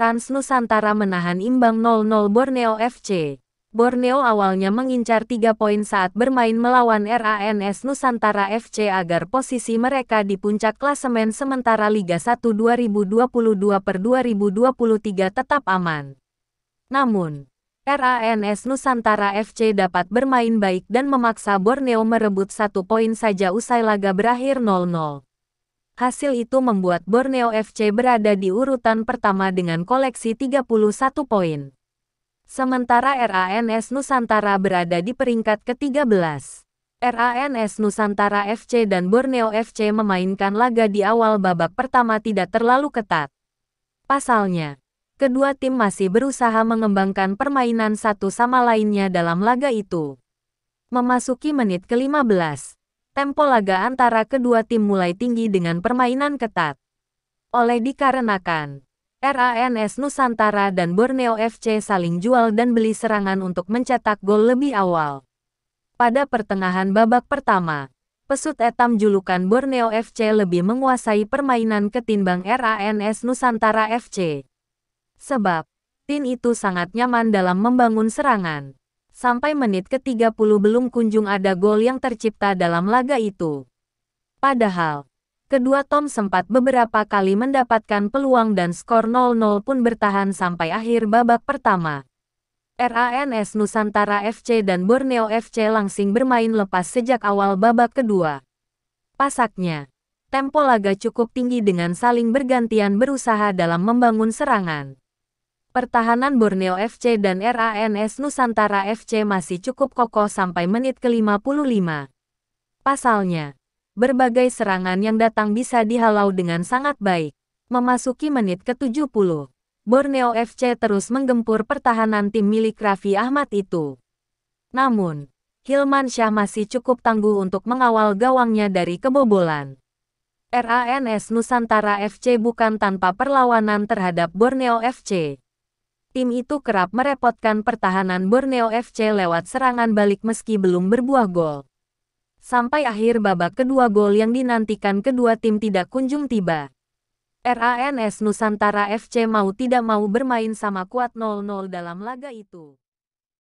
Rans Nusantara menahan imbang 0-0 Borneo FC. Borneo awalnya mengincar 3 poin saat bermain melawan RANS Nusantara FC agar posisi mereka di puncak klasemen sementara Liga 1 2022 per 2023 tetap aman. Namun, RANS Nusantara FC dapat bermain baik dan memaksa Borneo merebut satu poin saja usai laga berakhir 0-0. Hasil itu membuat Borneo FC berada di urutan pertama dengan koleksi 31 poin. Sementara RANS Nusantara berada di peringkat ke-13. RANS Nusantara FC dan Borneo FC memainkan laga di awal babak pertama tidak terlalu ketat. Pasalnya, kedua tim masih berusaha mengembangkan permainan satu sama lainnya dalam laga itu. Memasuki menit ke-15, Tempo laga antara kedua tim mulai tinggi dengan permainan ketat. Oleh dikarenakan, RANS Nusantara dan Borneo FC saling jual dan beli serangan untuk mencetak gol lebih awal. Pada pertengahan babak pertama, pesut etam julukan Borneo FC lebih menguasai permainan ketimbang RANS Nusantara FC. Sebab, tim itu sangat nyaman dalam membangun serangan sampai menit ke-30 belum kunjung ada gol yang tercipta dalam laga itu. Padahal, kedua Tom sempat beberapa kali mendapatkan peluang dan skor 0-0 pun bertahan sampai akhir babak pertama. RANS Nusantara FC dan Borneo FC langsing bermain lepas sejak awal babak kedua. Pasaknya, tempo laga cukup tinggi dengan saling bergantian berusaha dalam membangun serangan. Pertahanan Borneo FC dan RANS Nusantara FC masih cukup kokoh sampai menit ke-55. Pasalnya, berbagai serangan yang datang bisa dihalau dengan sangat baik. Memasuki menit ke-70, Borneo FC terus menggempur pertahanan tim milik Raffi Ahmad itu. Namun, Hilman Syah masih cukup tangguh untuk mengawal gawangnya dari kebobolan. RANS Nusantara FC bukan tanpa perlawanan terhadap Borneo FC tim itu kerap merepotkan pertahanan Borneo FC lewat serangan balik meski belum berbuah gol. Sampai akhir babak kedua gol yang dinantikan kedua tim tidak kunjung tiba. RANS Nusantara FC mau tidak mau bermain sama kuat 0-0 dalam laga itu.